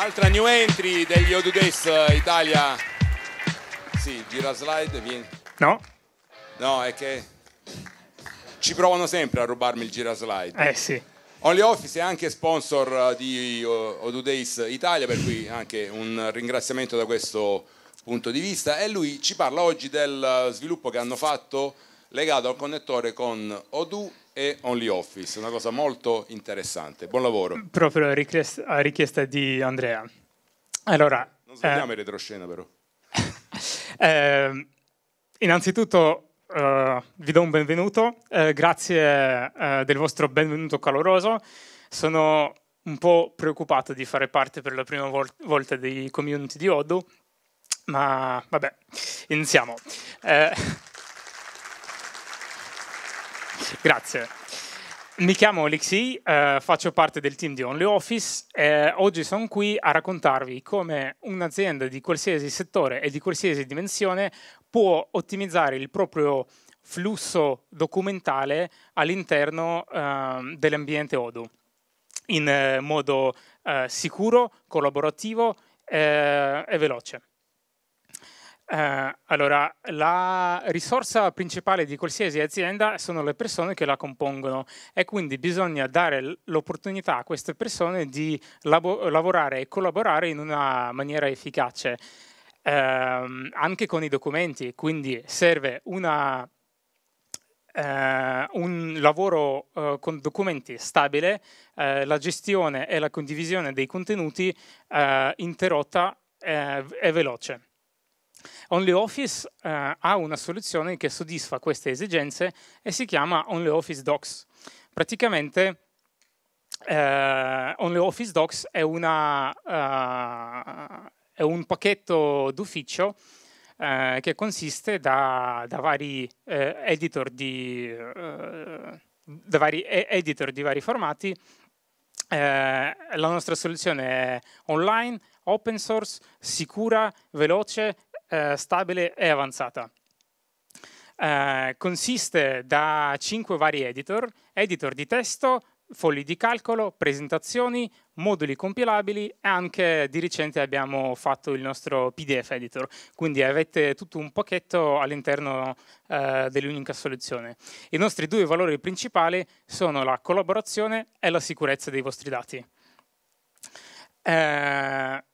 Altra new entry degli Odudes Italia. Sì, gira slide, vieni. No. No, è che ci provano sempre a rubarmi il gira slide. Eh sì. Only Office è anche sponsor eh, di eh, Odudays Italia, per cui anche un ringraziamento da questo punto di vista. E lui ci parla oggi del eh, sviluppo che hanno fatto legato al connettore con Odu e Only Office, una cosa molto interessante. Buon lavoro. Proprio a richiesta, a richiesta di Andrea. Allora, non svegliamo eh, in retroscena però. eh, innanzitutto eh, vi do un benvenuto, eh, grazie eh, del vostro benvenuto caloroso. Sono un po' preoccupato di fare parte per la prima vol- volta dei community di Odoo, ma vabbè, iniziamo. Eh, Grazie. Mi chiamo Alexei, eh, faccio parte del team di OnlyOffice e oggi sono qui a raccontarvi come un'azienda di qualsiasi settore e di qualsiasi dimensione può ottimizzare il proprio flusso documentale all'interno eh, dell'ambiente Odoo in eh, modo eh, sicuro, collaborativo eh, e veloce. Eh, allora, la risorsa principale di qualsiasi azienda sono le persone che la compongono e quindi bisogna dare l'opportunità a queste persone di labo- lavorare e collaborare in una maniera efficace, eh, anche con i documenti, quindi serve una, eh, un lavoro eh, con documenti stabile, eh, la gestione e la condivisione dei contenuti eh, interrotta e veloce. OnlyOffice eh, ha una soluzione che soddisfa queste esigenze e si chiama OnlyOffice Docs. Praticamente eh, OnlyOffice Docs è, una, eh, è un pacchetto d'ufficio eh, che consiste da, da vari, eh, editor di, eh, da vari editor di vari formati eh, la nostra soluzione è online, open source, sicura, veloce eh, stabile e avanzata. Eh, consiste da cinque vari editor, editor di testo, fogli di calcolo, presentazioni, moduli compilabili e anche di recente abbiamo fatto il nostro PDF editor, quindi avete tutto un pacchetto all'interno eh, dell'unica soluzione. I nostri due valori principali sono la collaborazione e la sicurezza dei vostri dati. Eh,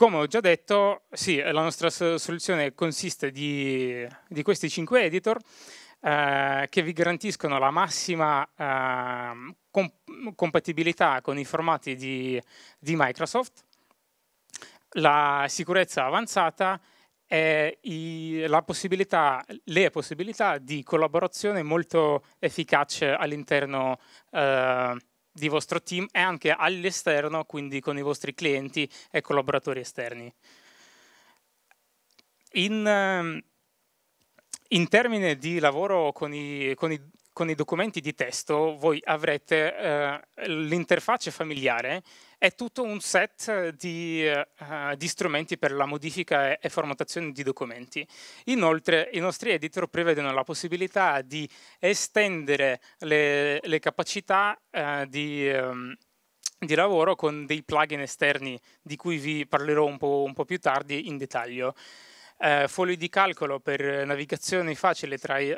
come ho già detto, sì, eh, la nostra soluzione consiste di, di questi cinque editor eh, che vi garantiscono la massima eh, comp compatibilità con i formati di, di, Microsoft, la sicurezza avanzata e i, possibilità, le possibilità di collaborazione molto efficace all'interno eh, di vostro team e anche all'esterno, quindi con i vostri clienti e collaboratori esterni. In, ehm, in termini di lavoro con i, con i con i documenti di testo voi avrete eh, l'interfaccia familiare è tutto un set eh, di, uh, di strumenti per la modifica e, e, formattazione di documenti. Inoltre i nostri editor prevedono la possibilità di estendere le, le capacità uh, di, um, di, lavoro con dei plugin esterni di cui vi parlerò un po', un po più tardi in dettaglio. Uh, fogli di calcolo per navigazione facile tra i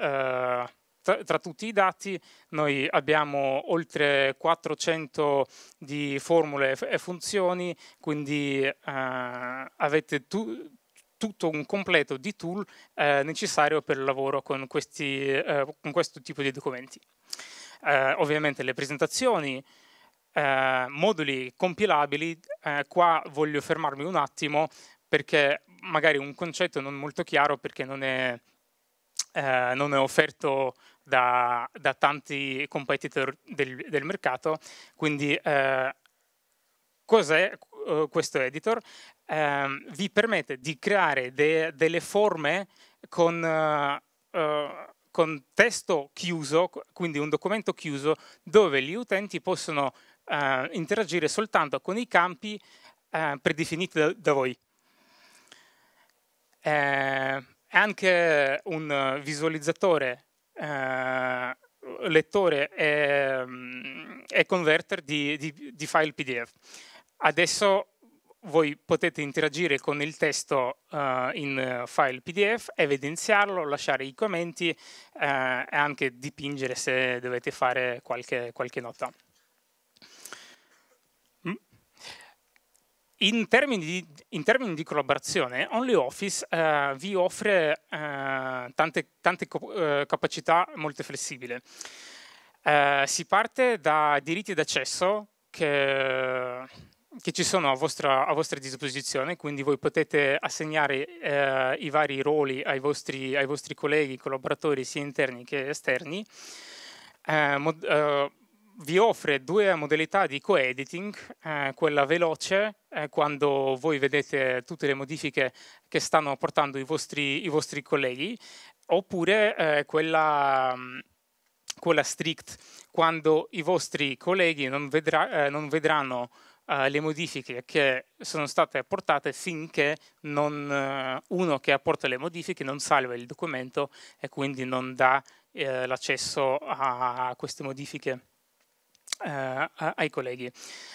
tra, tra, tutti i dati noi abbiamo oltre 400 di formule e funzioni, quindi eh, avete tu, tutto un completo di tool eh, necessario per il lavoro con, questi, eh, con questo tipo di documenti. Eh, ovviamente le presentazioni, eh, moduli compilabili, eh, qua voglio fermarmi un attimo perché magari un concetto non molto chiaro perché non è eh, non è offerto da, da tanti competitor del, del mercato, quindi eh, cos'è eh, questo editor? Ehm, vi permette di creare de, delle forme con, eh, eh, con, testo chiuso, quindi un documento chiuso, dove gli utenti possono interagire soltanto con i campi predefiniti da, da voi anche un visualizzatore, eh, lettore e, mm, e converter di, di, di, file PDF. Adesso voi potete interagire con il testo eh, in file PDF, evidenziarlo, lasciare i commenti eh, e anche dipingere se dovete fare qualche, qualche nota. In termini, di, in termini di, collaborazione, OnlyOffice eh, vi offre eh, tante, tante co- eh, capacità molto flessibili. Eh, si parte da diritti d'accesso che, che ci sono a vostra, a vostra, disposizione, quindi voi potete assegnare eh, i vari ruoli ai vostri, ai vostri, colleghi, collaboratori sia interni che esterni. Eh, mod- vi offre due modalità di co-editing, eh, quella veloce, eh, quando voi vedete tutte le modifiche che stanno apportando i vostri, i vostri colleghi, oppure eh, quella, mm, quella, strict, quando i vostri colleghi non, vedrà, eh, non vedranno eh, le modifiche che sono state apportate finché non, eh, uno che apporta le modifiche non salva il documento e quindi non dà l'accesso a queste modifiche eh, ai colleghi.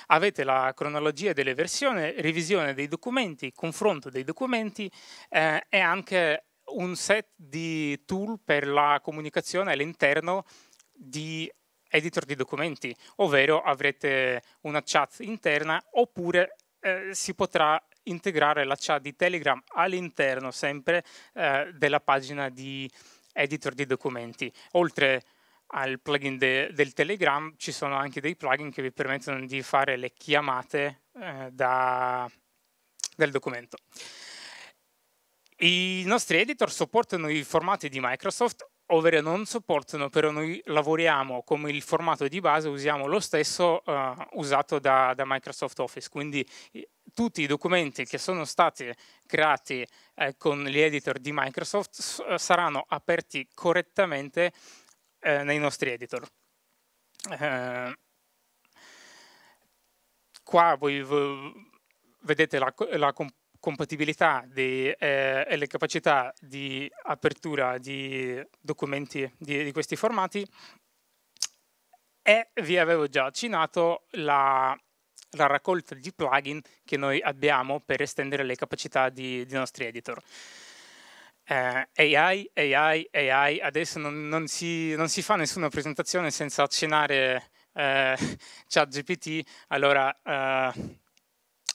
Avete la cronologia delle versioni, revisione dei documenti, confronto dei documenti eh, e anche un set di tool per la comunicazione all'interno di editor di documenti, ovvero avrete una chat interna oppure eh, si potrà integrare la chat di Telegram all'interno sempre eh, della pagina di editor di documenti. Oltre al plugin de del Telegram ci sono anche dei plugin che vi permettono di fare le chiamate eh, da, del documento. I nostri editor supportano i formati di Microsoft, ovvero non supportano, però noi lavoriamo come il formato di base, usiamo lo stesso eh, usato da, da, Microsoft Office, quindi tutti i documenti che sono stati creati eh, con gli editor di Microsoft eh, saranno aperti correttamente eh, nei nostri editor. Eh, qua voi vedete la, la comp compatibilità di, eh, e le capacità di apertura di documenti di, di questi formati e vi avevo già accennato la, la raccolta di plugin che noi abbiamo per estendere le capacità di, di nostri editor eh, AI, AI, AI, adesso non, non, si, non, si, fa nessuna presentazione senza accenare eh, ChatGPT, allora eh,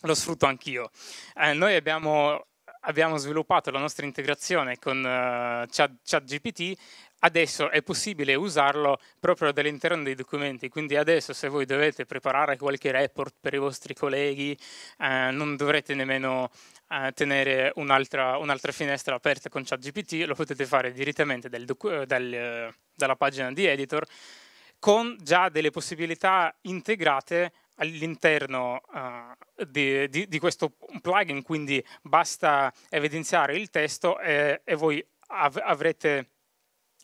lo sfrutto anch'io. Eh, noi abbiamo, abbiamo, sviluppato la nostra integrazione con eh, ChatGPT, adesso è possibile usarlo proprio dall'interno dei documenti, quindi adesso se voi dovete preparare qualche report per i vostri colleghi eh, non dovrete nemmeno tenere un'altra, un'altra, finestra aperta con ChatGPT, lo potete fare direttamente dal eh, dal, dalla pagina di editor con già delle possibilità integrate all'interno uh, di, di, di, questo plugin, quindi basta evidenziare il testo e, e voi av- avrete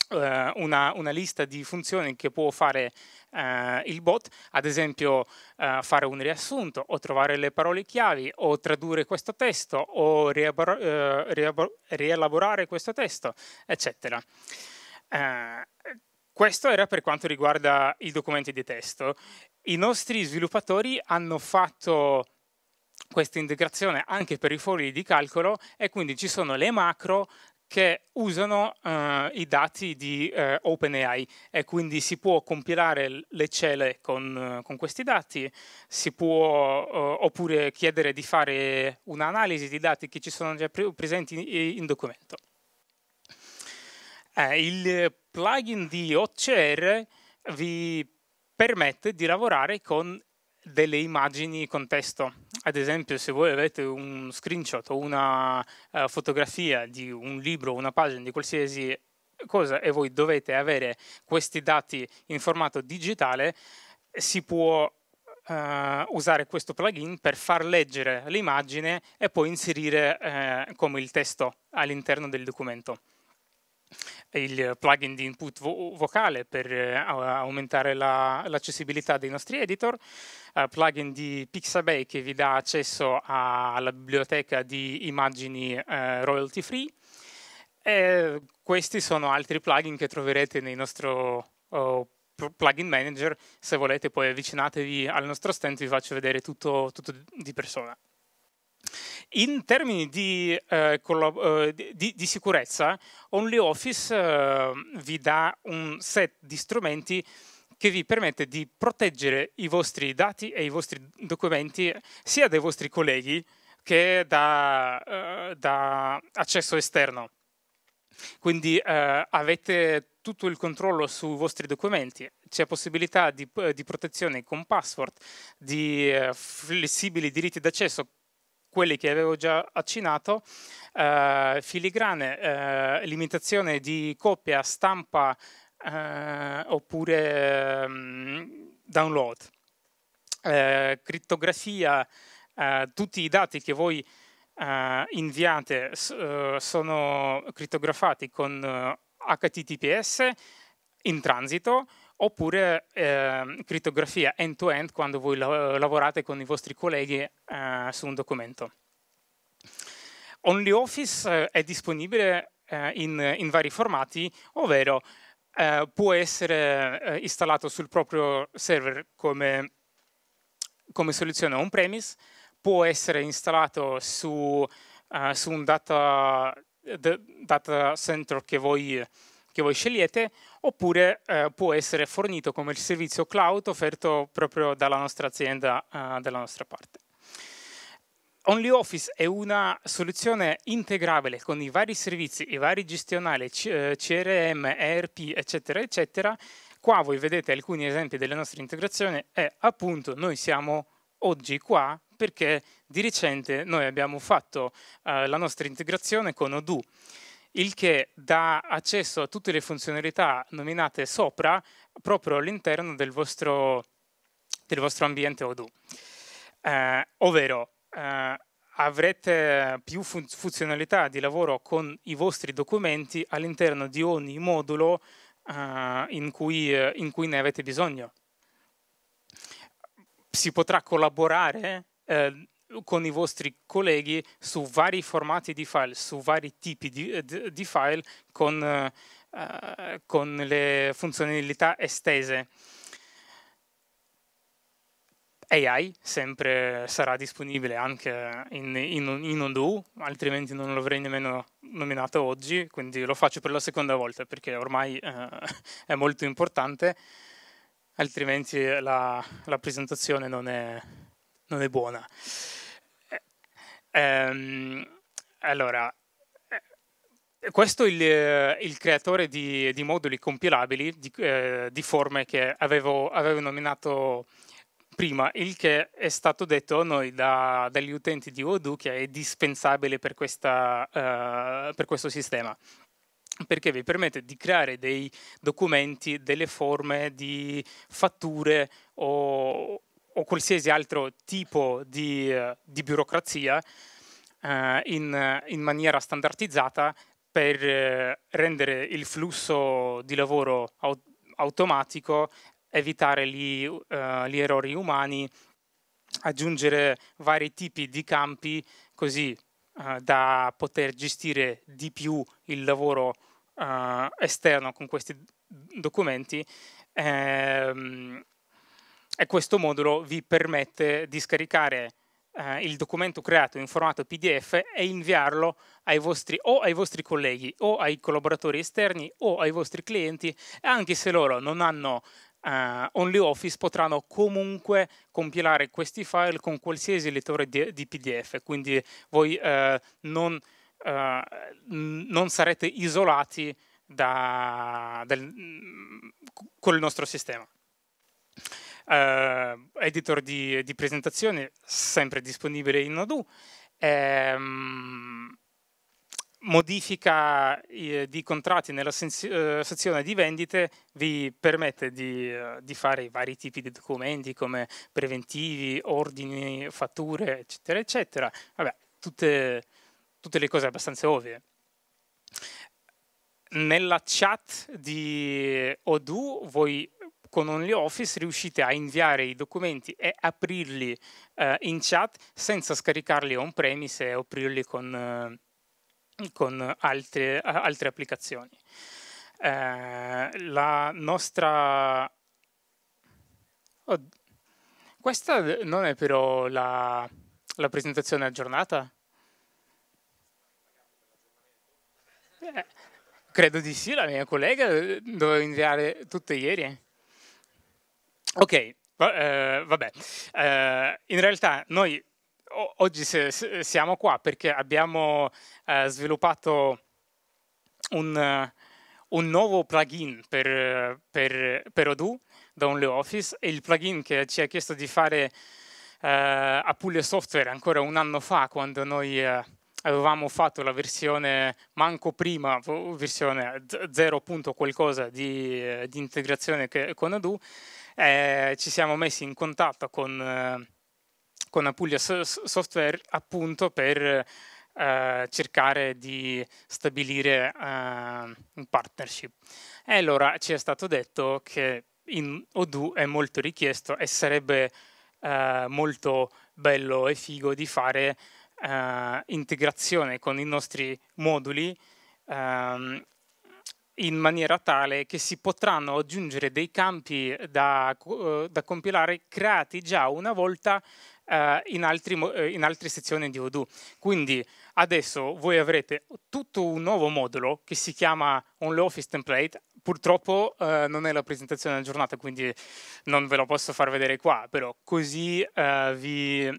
eh, una, una, lista di funzioni che può fare eh, il bot, ad esempio eh, fare un riassunto o trovare le parole chiavi o tradurre questo testo o eh, rielabor- eh, rielaborare questo testo, eccetera. Eh, questo era per quanto riguarda i documenti di testo. I nostri sviluppatori hanno fatto questa integrazione anche per i fogli di calcolo e quindi ci sono le macro che usano eh, i dati di eh, OpenAI e quindi si può compilare le cele con, eh, con questi dati, si può eh, oppure chiedere di fare un'analisi di dati che ci sono già pre- presenti in, in documento. Eh, il plugin di OCR vi permette di lavorare con delle immagini con testo ad esempio se voi avete un screenshot o una uh, fotografia di un libro, o una pagina di qualsiasi cosa e voi dovete avere questi dati in formato digitale, si può Uh, usare questo plugin per far leggere l'immagine e poi inserire uh, come il testo all'interno del documento il plugin di input vo- vocale per eh, aumentare la, l'accessibilità dei nostri editor, eh, plugin di Pixabay che vi dà accesso a, alla biblioteca di immagini eh, royalty free. E questi sono altri plugin che troverete nel nostro oh, plugin manager. Se volete poi avvicinatevi al nostro stand, vi faccio vedere tutto, tutto di persona. In termini di, eh, collab- eh, di, di sicurezza, OnlyOffice eh, vi dà un set di strumenti che vi permette di proteggere i vostri dati e i vostri documenti sia dai vostri colleghi che da, eh, da accesso esterno. Quindi eh, avete tutto il controllo sui vostri documenti, c'è possibilità di, eh, di protezione con password, di flessibili diritti d'accesso quelli che avevo già accennato, eh, filigrane, eh, limitazione di copia, stampa eh, oppure mm, download, eh, crittografia, eh, tutti i dati che voi eh, inviate sono crittografati con HTTPS in transito, oppure eh, crittografia end-to-end quando voi la lavorate con i vostri colleghi eh, su un documento. OnlyOffice eh, è disponibile eh, in, in, vari formati, ovvero eh, può essere installato sul proprio server come, come soluzione on-premise, può essere installato su, su un data, data center che voi, che voi scegliete, oppure eh, può essere fornito come il servizio cloud offerto proprio dalla nostra azienda, eh, dalla nostra parte. OnlyOffice è una soluzione integrabile con i vari servizi, i vari gestionali, CRM, eh, ERP, eccetera, eccetera. Qua voi vedete alcuni esempi delle nostre integrazioni e appunto noi siamo oggi qua perché di recente noi abbiamo fatto eh, la nostra integrazione con Odoo il che dà accesso a tutte le funzionalità nominate sopra proprio all'interno del vostro, del vostro ambiente Odoo. Eh, ovvero, eh, avrete più fun funzionalità di lavoro con i vostri documenti all'interno di ogni modulo eh, in, cui, eh, in, cui, ne avete bisogno. Si potrà collaborare eh, con i vostri colleghi su vari formati di file, su vari tipi di, eh, di file con, eh, con, le funzionalità estese. AI sempre sarà disponibile anche in, in, in Undo, altrimenti non l'avrei nemmeno nominato oggi, quindi lo faccio per la seconda volta perché ormai eh, è molto importante, altrimenti la, la presentazione non è, non è buona. Ehm, allora, eh, questo è il, eh, il creatore di, di, moduli compilabili di, eh, di forme che avevo, avevo, nominato prima, il che è stato detto a noi da, dagli utenti di Odoo che è dispensabile per, questa, eh, per questo sistema perché vi permette di creare dei documenti, delle forme di fatture o, o qualsiasi altro tipo di, eh, di burocrazia eh, in, in, maniera standardizzata per eh, rendere il flusso di lavoro aut- automatico, evitare gli, uh, gli errori umani, aggiungere vari tipi di campi così uh, da poter gestire di più il lavoro uh, esterno con questi documenti. Ehm, e questo modulo vi permette di scaricare eh, il documento creato in formato PDF e inviarlo ai vostri, o ai vostri colleghi o ai collaboratori esterni o ai vostri clienti, e anche se loro non hanno eh, Office potranno comunque compilare questi file con qualsiasi lettore di, di PDF, quindi voi eh, non, eh, non, sarete isolati da, dal, mm, col nostro sistema eh, editor di, di, presentazione, sempre disponibile in Odoo. Ehm, modifica eh, di contratti nella eh, sezione di vendite vi permette di, eh, di, fare i vari tipi di documenti come preventivi, ordini, fatture, eccetera, eccetera. Vabbè, tutte, tutte le cose abbastanza ovvie. Nella chat di Odoo voi con OnlyOffice riuscite a inviare i documenti e aprirli eh, in chat senza scaricarli on-premise e aprirli con, eh, con altre, altre, applicazioni. Eh, la nostra... Oh, questa non è però la, la presentazione aggiornata? Eh, credo di sì, la mia collega doveva inviare tutto ieri. Eh. Ok, va- eh, vabbè, eh, in realtà noi o- oggi se- siamo qua perché abbiamo eh, sviluppato un, un, nuovo plugin per, per, per Odoo da OnlyOffice e il plugin che ci ha chiesto di fare eh, a Puglia Software ancora un anno fa quando noi eh, avevamo fatto la versione manco prima, versione 0. qualcosa di, eh, di integrazione che, con Adu, eh, ci siamo messi in contatto con, eh, con Apulia Software appunto per eh, cercare di stabilire eh, un partnership. E allora ci è stato detto che in Odoo è molto richiesto e sarebbe molto bello e figo di fare eh, integrazione con i nostri moduli ehm, in maniera tale che si potranno aggiungere dei campi da, eh, da compilare creati già una volta eh, in, altri, eh, in, altre sezioni di Odoo. Quindi adesso voi avrete tutto un nuovo modulo che si chiama OnlyOffice Template. Purtroppo eh, non è la presentazione aggiornata, quindi non ve lo posso far vedere qua, però così eh, vi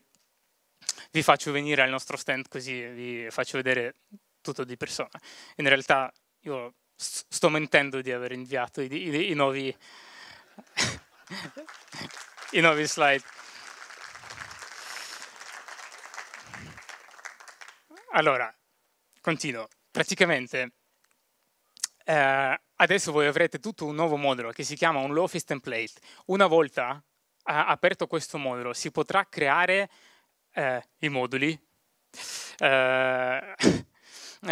vi faccio venire al nostro stand così vi faccio vedere tutto di persona. In realtà io sto mentendo di aver inviato i, i, i, nuovi, i nuovi slide. Allora, continuo. Praticamente eh, adesso voi avrete tutto un nuovo modulo che si chiama un Office Template. Una volta aperto questo modulo si potrà creare eh, i moduli. Eh,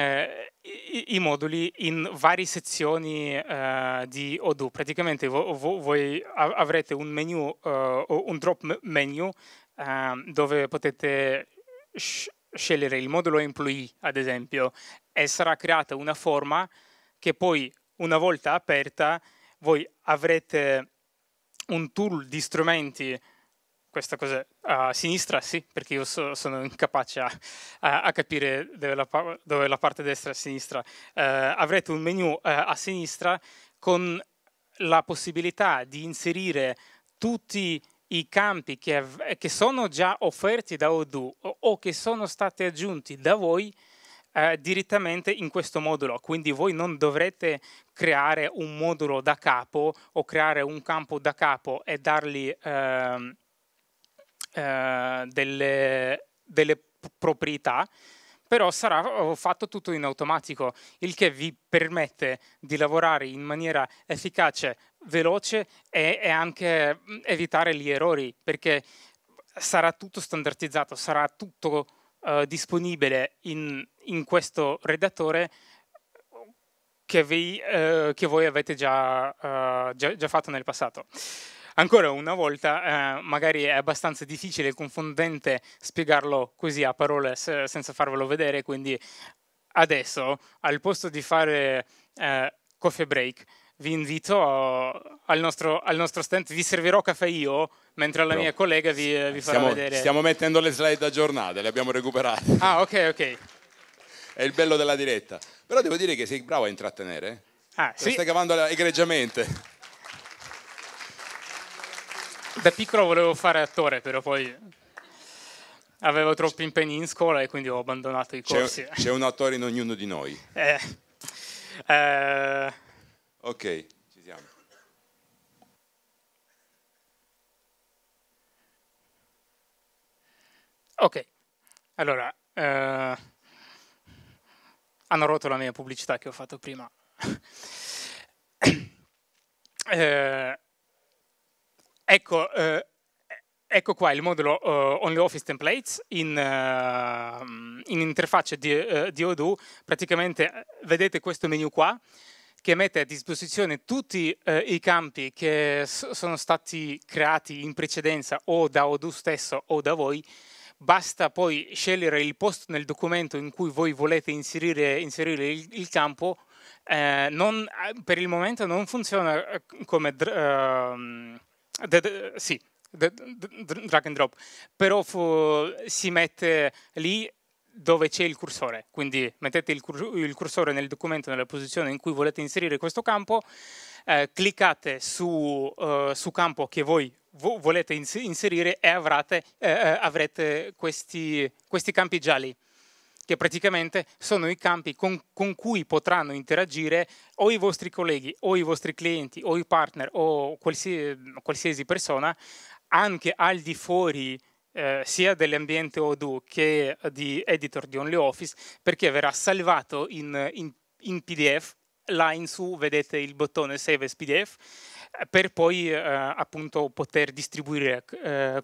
eh, i, i, moduli in varie sezioni eh, di Odoo. Praticamente vo, vo, voi avrete un menu, eh, un drop menu ehm, dove potete scegliere il modulo employee, ad esempio, e sarà creata una forma che poi, una volta aperta, voi avrete un tool di strumenti questa cosa a sinistra sì, perché io so, sono incapace a, a, a capire dove la, dove la, parte destra e sinistra. Eh, avrete un menu eh, a sinistra con la possibilità di inserire tutti i campi che, che sono già offerti da Odoo o, o, che sono stati aggiunti da voi eh, direttamente in questo modulo. Quindi voi non dovrete creare un modulo da capo o creare un campo da capo e dargli... Ehm, eh, delle, delle proprietà, però sarà eh, fatto tutto in automatico, il che vi permette di lavorare in maniera efficace, veloce e, e anche evitare gli errori, perché sarà tutto standardizzato, sarà tutto eh, disponibile in, in, questo redattore che, vi, eh, che voi avete già, eh, già, già fatto nel passato. Ancora una volta, eh, magari è abbastanza difficile e confondente spiegarlo così a parole se, senza farvelo vedere, quindi adesso, al posto di fare eh, coffee break, vi invito al nostro, al nostro, stand, vi servirò caffè io, mentre la no. mia collega vi, vi farà stiamo, vedere. Stiamo mettendo le slide aggiornate, le abbiamo recuperate. Ah, ok, ok. È il bello della diretta. Però devo dire che sei bravo a intrattenere. Eh? Ah, sì. stai cavando egregiamente da piccolo volevo fare attore, però poi avevo troppi impegni in scuola e quindi ho abbandonato i corsi. C'è, c'è un attore in ognuno di noi. Eh. Eh. Ok, ci siamo. Ok, allora, eh, hanno rotto la mia pubblicità che ho fatto prima. eh, Ecco, eh, ecco qua il modulo uh, Office Templates in, uh, in interfaccia di, uh, di Odoo. Praticamente vedete questo menu qua che mette a disposizione tutti eh, i campi che sono stati creati in precedenza o da Odoo stesso o da voi. Basta poi scegliere il posto nel documento in cui voi volete inserire, inserire il, il, campo. Eh, non, per il momento non funziona come... Dr- ehm, De, de, sì, de, drag and drop, però fu, si mette lì dove c'è il cursore, quindi mettete il, il, cursore nel documento nella posizione in cui volete inserire questo campo, eh, cliccate su, eh, su, campo che voi volete inserire e avrate, eh, eh, avrete questi, questi campi gialli che praticamente sono i campi con, con, cui potranno interagire o i vostri colleghi o i vostri clienti o i partner o qualsiasi, qualsiasi persona anche al di fuori eh, sia dell'ambiente Odoo che di editor di OnlyOffice perché verrà salvato in, in, in PDF là in su vedete il bottone Save as PDF eh, per poi eh, appunto poter distribuire eh,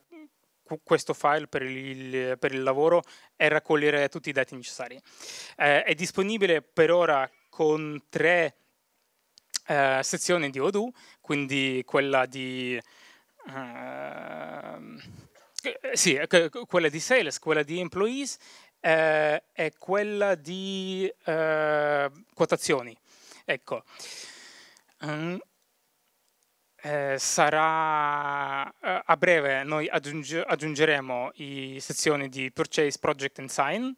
questo file per il, per il, lavoro e raccogliere tutti i dati necessari. Eh, è disponibile per ora con tre eh, sezioni di Odoo, quindi quella di... Ehm, eh, sì, eh, quella di sales, quella di employees eh, e quella di eh, quotazioni. Ecco. Um, eh, sarà eh, a breve noi aggiunge, aggiungeremo le sezioni di Purchase, Project and Sign.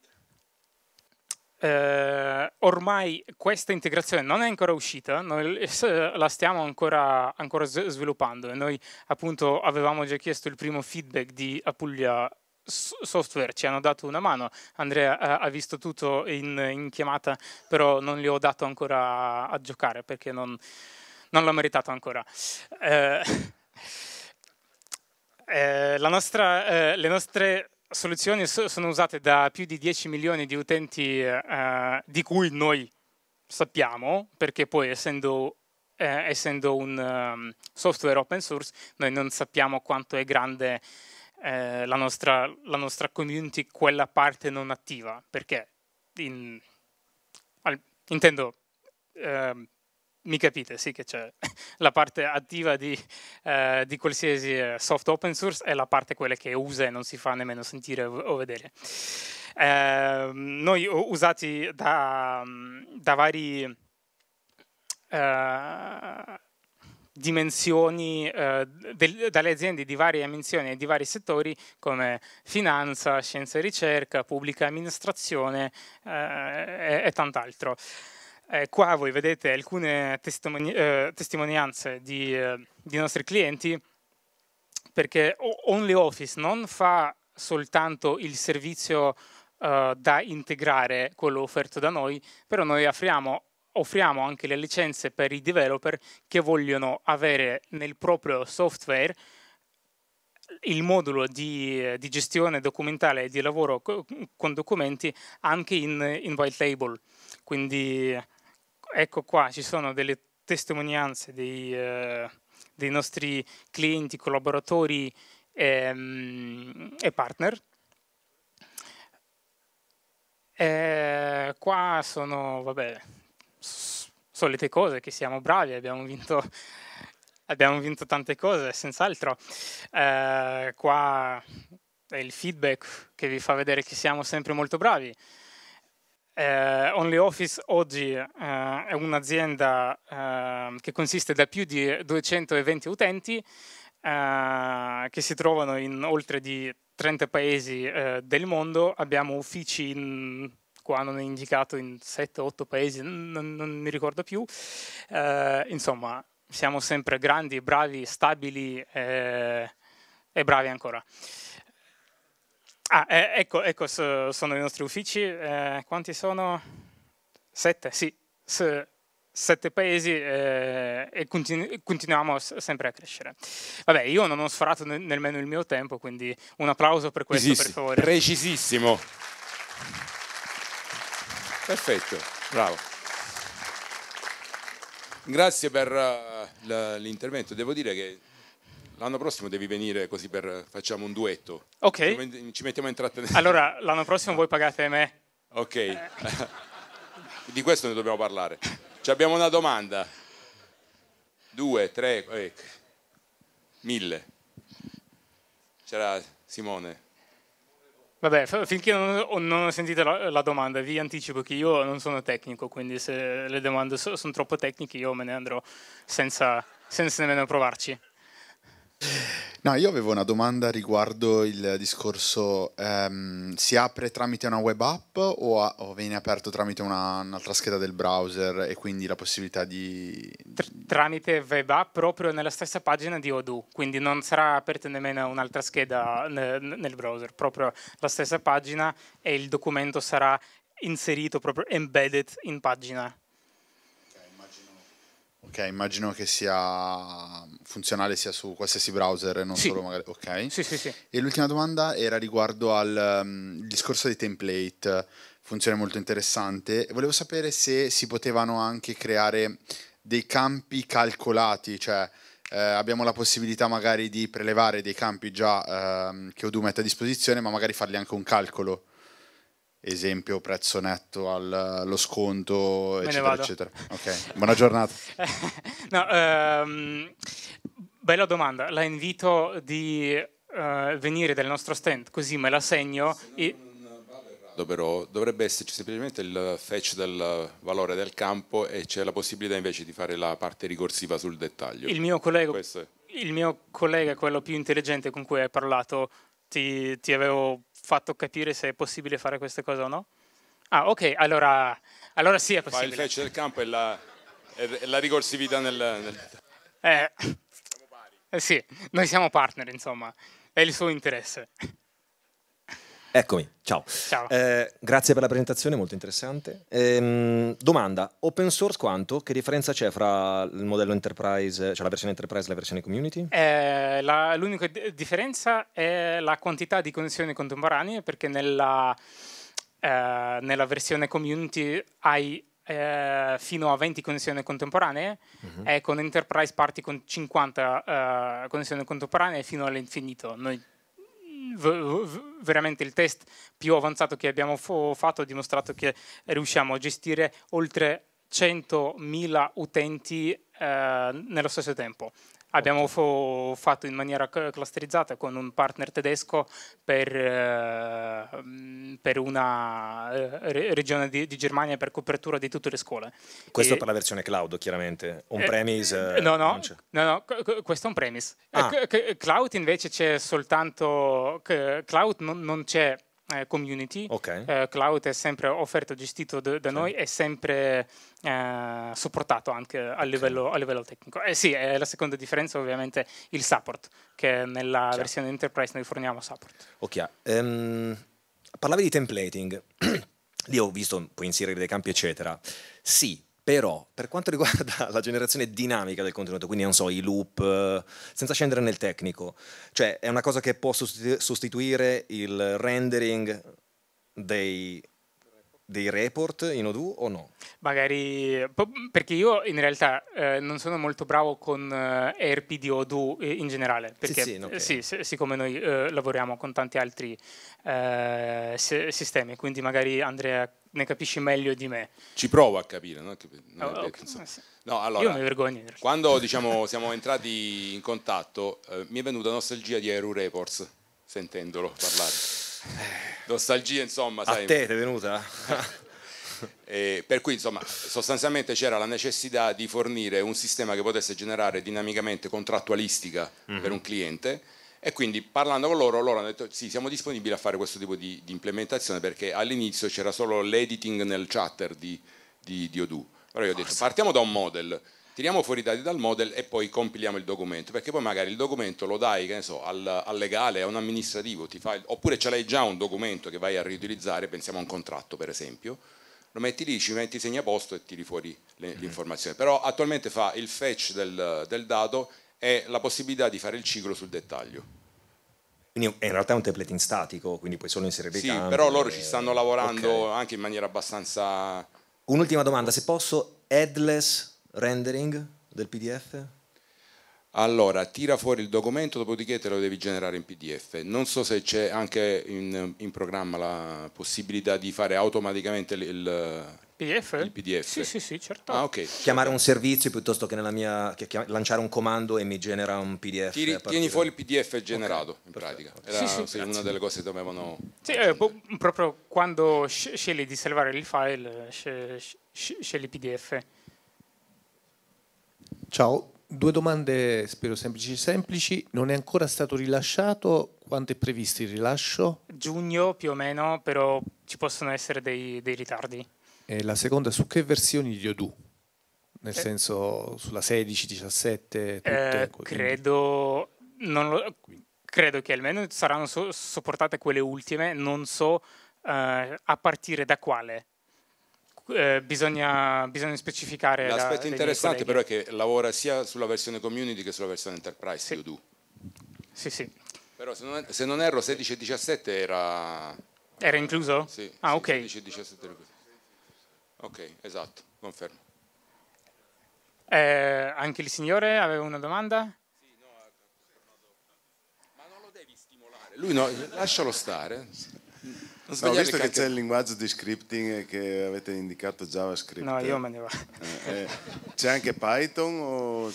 Eh, ormai questa integrazione non è ancora uscita, noi la stiamo ancora, ancora sviluppando e noi appunto avevamo già chiesto il primo feedback di Apulia software ci hanno dato una mano. Andrea eh, ha visto tutto in, in, chiamata, però non gli ho dato ancora a, a giocare perché non, non l'ho meritato ancora. Eh, eh, nostra, eh, le nostre soluzioni sono usate da più di 10 milioni di utenti eh, di cui noi sappiamo, perché poi essendo, eh, essendo un um, software open source, noi non sappiamo quanto è grande eh, la nostra, la nostra community, quella parte non attiva, perché in, al, intendo eh, mi capite, sì che c'è la parte attiva di, eh, di, qualsiasi eh, soft open source e la parte quella che usa e non si fa nemmeno sentire o vedere. Eh, noi usati da, da vari eh, dimensioni eh, de, dalle aziende di varie dimensioni e di vari settori come finanza, scienza e ricerca, pubblica amministrazione eh, e, e, tant'altro. Eh, qua voi vedete alcune testimoni eh, testimonianze di, eh, di, nostri clienti, perché OnlyOffice non fa soltanto il servizio eh, da integrare, quello offerto da noi, però noi offriamo, offriamo anche le licenze per i developer che vogliono avere nel proprio software il modulo di, di gestione documentale e di lavoro con documenti anche in, in white label. Quindi ecco qua, ci sono delle testimonianze dei, eh, dei nostri clienti, collaboratori ehm, e partner. E eh, qua sono, vabbè, solite cose, che siamo bravi, abbiamo vinto, abbiamo vinto tante cose, senz'altro. Eh, qua è il feedback che vi fa vedere che siamo sempre molto bravi. Eh, Office oggi eh, è un'azienda eh, che consiste da più di 220 utenti eh, che si trovano in oltre di 30 paesi eh, del mondo. Abbiamo uffici in, qua non è indicato in 7-8 paesi, non, non, mi ricordo più. Eh, insomma, siamo sempre grandi, bravi, stabili e bravi ancora. Ah, eh, ecco, ecco, sono i nostri uffici. Eh, quanti sono? Sette, sì. S sette paesi eh, e continu continuiamo sempre a crescere. Vabbè, io non ho sforato ne nemmeno il mio tempo, quindi un applauso per questo, Precisissimo. per favore. Precisissimo. Perfetto, bravo. Grazie per uh, l'intervento. Devo dire che L'anno prossimo devi venire così per facciamo un duetto. Ok. Ci mettiamo a intrattenere. Allora, l'anno prossimo voi pagate me. Ok. Eh. Di questo ne dobbiamo parlare. Ci abbiamo una domanda. Due, tre, eh, mille. C'era Simone. Vabbè, finché non, non ho sentito la, la, domanda, vi anticipo che io non sono tecnico, quindi se le domande so, sono troppo tecniche io me ne andrò senza, senza nemmeno provarci. No, io avevo una domanda riguardo il discorso, ehm, si apre tramite una web app o, a, o viene aperto tramite una, un'altra scheda del browser e quindi la possibilità di... Tr- tramite web app proprio nella stessa pagina di Odoo, quindi non sarà aperta nemmeno un'altra scheda ne, nel browser, proprio la stessa pagina e il documento sarà inserito proprio embedded in pagina. Ok, immagino che sia funzionale sia su qualsiasi browser e non sì. solo magari... Ok. Sì, sì, sì. E l'ultima domanda era riguardo al um, discorso dei template, funzione molto interessante. Volevo sapere se si potevano anche creare dei campi calcolati, cioè eh, abbiamo la possibilità magari di prelevare dei campi già eh, che Odoo mette a disposizione, ma magari fargli anche un calcolo esempio prezzo netto allo sconto, eccetera, eccetera. Ok, buona giornata. no, ehm, bella domanda, la invito di eh, venire dal nostro stand, così me la segno. E... Però dovrebbe esserci semplicemente il fetch del valore del campo e c'è la possibilità invece di fare la parte ricorsiva sul dettaglio. Il mio collega, il mio collega quello più intelligente con cui hai parlato, ti, ti avevo fatto capire se è possibile fare queste cose o no? Ah, ok, allora, allora sì, è possibile. Ma il flash del campo e la, è la ricorsività nel... nel... Eh, eh sì, noi siamo partner, insomma, è il suo interesse. Eccomi, ciao. ciao. Eh, grazie per la presentazione, molto interessante. Eh, domanda, open source quanto? Che differenza c'è fra il modello enterprise, cioè la versione enterprise e la versione community? Eh, la, l'unica differenza è la quantità di connessioni contemporanee, perché nella, eh, nella versione community hai eh, fino a 20 connessioni contemporanee uh-huh. e con enterprise parti con 50 eh, connessioni contemporanee fino all'infinito. Noi veramente il test più avanzato che abbiamo fatto ha dimostrato che riusciamo a gestire oltre 100.000 utenti eh, nello stesso tempo. Abbiamo fatto in maniera clusterizzata con un partner tedesco per, ehm, per una eh, regione di, di, Germania per copertura di tutte le scuole. Questo e, per la versione cloud, chiaramente. On eh, premise? Eh, no, no, no, no, questo è on premise. Ah. Cloud invece c'è soltanto... Cloud non, non c'è eh, community. Okay. Eh, cloud è sempre offerto, gestito da, da sì. noi, è sempre eh, supportato anche a, okay. livello, a livello, tecnico. Eh sì, la seconda differenza ovviamente il support, che nella Chiaro. versione enterprise noi forniamo support. Ok, um, parlavi di templating. Lì ho visto, puoi inserire dei campi, eccetera. Sì, però, per quanto riguarda la generazione dinamica del contenuto, quindi non so, i loop, eh, senza scendere nel tecnico, cioè è una cosa che può sostituire il rendering dei dei report in Odoo o no? Magari perché io in realtà eh, non sono molto bravo con eh, ERP di Odoo eh, in generale, perché sì, sì, okay. sì, sì siccome noi eh, lavoriamo con tanti altri eh, sistemi, quindi magari Andrea ne capisci meglio di me. Ci provo a capire, no? oh, okay. no, allora, Io mi vergogno. Quando diciamo, siamo entrati in contatto, mi è venuta nostalgia di Aero Reports, sentendolo parlare nostalgia insomma. Sai. A te è venuta? Eh, per cui insomma sostanzialmente c'era la necessità di fornire un sistema che potesse generare dinamicamente contrattualistica mm -hmm. per un cliente e quindi parlando con loro loro hanno detto sì siamo disponibili a fare questo tipo di, di implementazione perché all'inizio c'era solo l'editing nel chatter di, di, di Odoo. Però io ho detto ah, partiamo da un model tiriamo fuori i dati dal model e poi compiliamo il documento, perché poi magari il documento lo dai che ne so, al, al, legale, a un amministrativo, fa, oppure ce l'hai già un documento che vai a riutilizzare, pensiamo a un contratto per esempio, lo metti lì, ci metti segni a posto e tiri fuori mm. l'informazione. Mm -hmm. Però attualmente fa il fetch del, del, dato e la possibilità di fare il ciclo sul dettaglio. Quindi in realtà è un template in statico, quindi puoi solo inserire dei sì, campi. Sì, però loro e... ci stanno lavorando okay. anche in maniera abbastanza... Un'ultima domanda, se posso, headless rendering del PDF? Allora, tira fuori il documento, dopodiché te lo devi generare in PDF. Non so se c'è anche in, in programma la possibilità di fare automaticamente il, PDF? il PDF. Sì, sì, sì, certo. Ah, okay. Chiamare un servizio piuttosto che, mia, che chiam- lanciare un comando e mi genera un PDF. Tiri, tieni fuori il PDF generato, okay, in pratica. Era sì, sì, una delle cose che dovevano... Sì, eh, boh, proprio quando scegli di salvare il file, scegli PDF. Ciao, due domande spero semplici semplici. Non è ancora stato rilasciato, quando è previsto il rilascio? Giugno più o meno, però ci possono essere dei, dei ritardi. E la seconda, su che versioni di Odoo? Nel eh. senso sulla 16, 17, tutte? Eh, credo, lo, credo, che almeno saranno so, sopportate quelle ultime, non so eh, a partire da quale eh, bisogna, bisogna, specificare. L'aspetto la, interessante però è che lavora sia sulla versione community che sulla versione enterprise sì. Udo. Sì, sì. Però se non, se non erro 16 e 17 era... Era incluso? Sì. Ah, ok. 16 e 17 era incluso. Ok, esatto, confermo. Eh, anche il signore aveva una domanda? Sì, no, ma non lo devi stimolare. Lui no, lascialo stare. No, ho visto che c'è il linguaggio di scripting che avete indicato JavaScript. No, io me ne vado. Eh, eh c'è anche Python o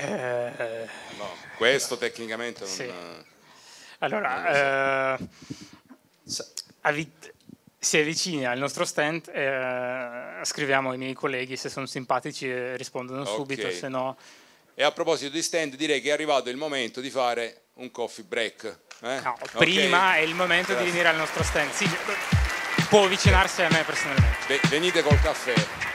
eh, no, questo tecnicamente non... Sì. Allora, eh, si avvicina al nostro stand e eh, scriviamo ai miei colleghi se sono simpatici e rispondono okay. subito, se no e a proposito di stand, direi che è arrivato il momento di fare un coffee break. Eh? No, okay. prima è il momento Grazie. di venire al nostro stand. Sì, può avvicinarsi a me personalmente. Venite col caffè.